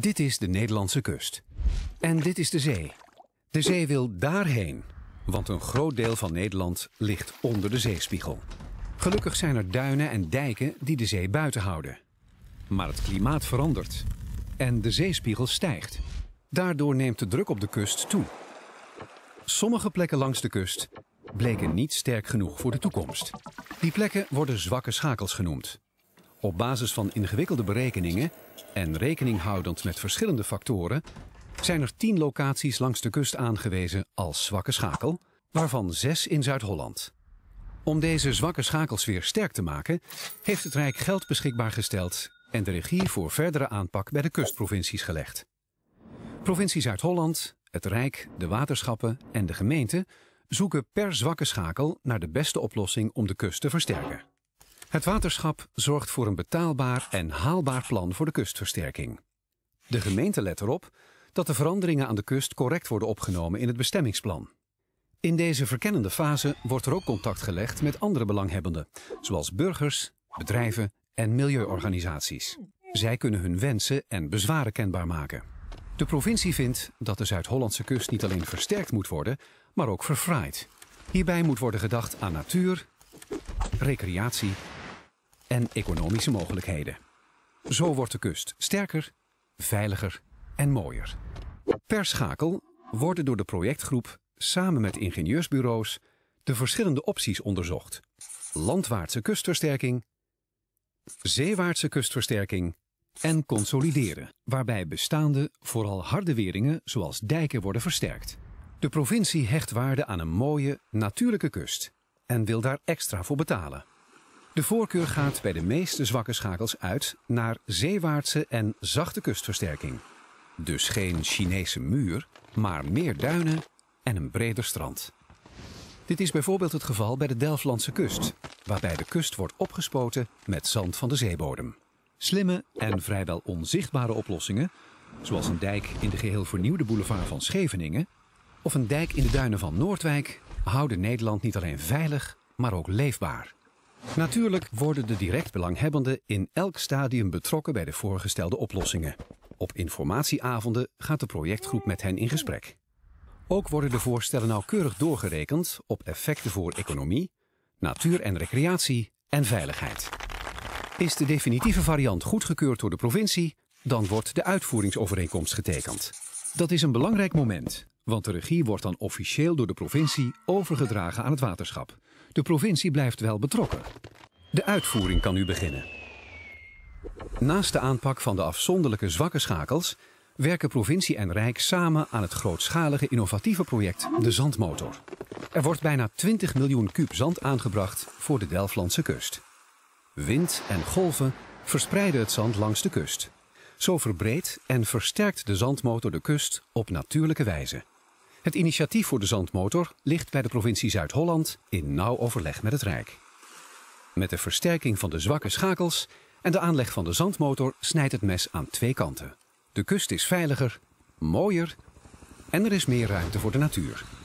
Dit is de Nederlandse kust. En dit is de zee. De zee wil daarheen, want een groot deel van Nederland ligt onder de zeespiegel. Gelukkig zijn er duinen en dijken die de zee buiten houden. Maar het klimaat verandert en de zeespiegel stijgt. Daardoor neemt de druk op de kust toe. Sommige plekken langs de kust bleken niet sterk genoeg voor de toekomst. Die plekken worden zwakke schakels genoemd. Op basis van ingewikkelde berekeningen en rekening houdend met verschillende factoren zijn er tien locaties langs de kust aangewezen als zwakke schakel, waarvan zes in Zuid-Holland. Om deze zwakke schakels weer sterk te maken, heeft het Rijk geld beschikbaar gesteld en de regie voor verdere aanpak bij de kustprovincies gelegd. Provincie Zuid-Holland, het Rijk, de waterschappen en de gemeente zoeken per zwakke schakel naar de beste oplossing om de kust te versterken. Het waterschap zorgt voor een betaalbaar en haalbaar plan voor de kustversterking. De gemeente let erop dat de veranderingen aan de kust correct worden opgenomen in het bestemmingsplan. In deze verkennende fase wordt er ook contact gelegd met andere belanghebbenden, zoals burgers, bedrijven en milieuorganisaties. Zij kunnen hun wensen en bezwaren kenbaar maken. De provincie vindt dat de Zuid-Hollandse kust niet alleen versterkt moet worden, maar ook verfraaid. Hierbij moet worden gedacht aan natuur, recreatie en economische mogelijkheden. Zo wordt de kust sterker, veiliger en mooier. Per schakel worden door de projectgroep samen met ingenieursbureaus de verschillende opties onderzocht. Landwaartse kustversterking, zeewaartse kustversterking en consolideren, waarbij bestaande, vooral harde weringen zoals dijken worden versterkt. De provincie hecht waarde aan een mooie, natuurlijke kust en wil daar extra voor betalen. De voorkeur gaat bij de meeste zwakke schakels uit naar zeewaartse en zachte kustversterking. Dus geen Chinese muur, maar meer duinen en een breder strand. Dit is bijvoorbeeld het geval bij de Delflandse kust, waarbij de kust wordt opgespoten met zand van de zeebodem. Slimme en vrijwel onzichtbare oplossingen, zoals een dijk in de geheel vernieuwde boulevard van Scheveningen of een dijk in de duinen van Noordwijk, houden Nederland niet alleen veilig, maar ook leefbaar. Natuurlijk worden de direct belanghebbenden in elk stadium betrokken bij de voorgestelde oplossingen. Op informatieavonden gaat de projectgroep met hen in gesprek. Ook worden de voorstellen nauwkeurig doorgerekend op effecten voor economie, natuur en recreatie en veiligheid. Is de definitieve variant goedgekeurd door de provincie, dan wordt de uitvoeringsovereenkomst getekend. Dat is een belangrijk moment, want de regie wordt dan officieel door de provincie overgedragen aan het waterschap. De provincie blijft wel betrokken. De uitvoering kan nu beginnen. Naast de aanpak van de afzonderlijke zwakke schakels werken provincie en Rijk samen aan het grootschalige innovatieve project De Zandmotor. Er wordt bijna 20 miljoen kuub zand aangebracht voor de Delflandse kust. Wind en golven verspreiden het zand langs de kust. Zo verbreedt en versterkt de zandmotor de kust op natuurlijke wijze. Het initiatief voor de zandmotor ligt bij de provincie Zuid-Holland in nauw overleg met het Rijk. Met de versterking van de zwakke schakels en de aanleg van de zandmotor snijdt het mes aan twee kanten. De kust is veiliger, mooier en er is meer ruimte voor de natuur.